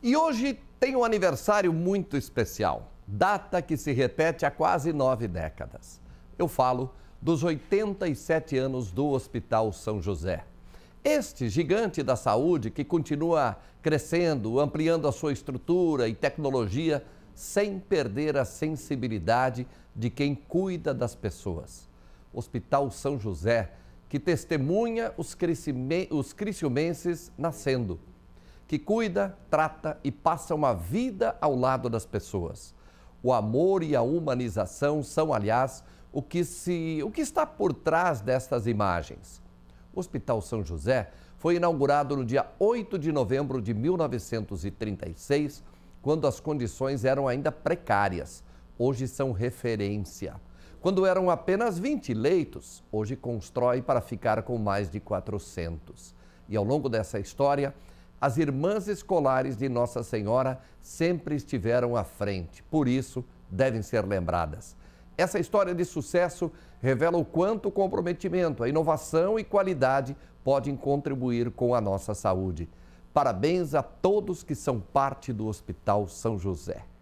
E hoje tem um aniversário muito especial, data que se repete há quase nove décadas. Eu falo dos 87 anos do Hospital São José. Este gigante da saúde que continua crescendo, ampliando a sua estrutura e tecnologia, sem perder a sensibilidade de quem cuida das pessoas. Hospital São José, que testemunha os, os criciumenses nascendo que cuida, trata e passa uma vida ao lado das pessoas. O amor e a humanização são, aliás, o que, se, o que está por trás destas imagens. O Hospital São José foi inaugurado no dia 8 de novembro de 1936, quando as condições eram ainda precárias. Hoje são referência. Quando eram apenas 20 leitos, hoje constrói para ficar com mais de 400. E ao longo dessa história, as irmãs escolares de Nossa Senhora sempre estiveram à frente, por isso devem ser lembradas. Essa história de sucesso revela o quanto o comprometimento, a inovação e qualidade podem contribuir com a nossa saúde. Parabéns a todos que são parte do Hospital São José.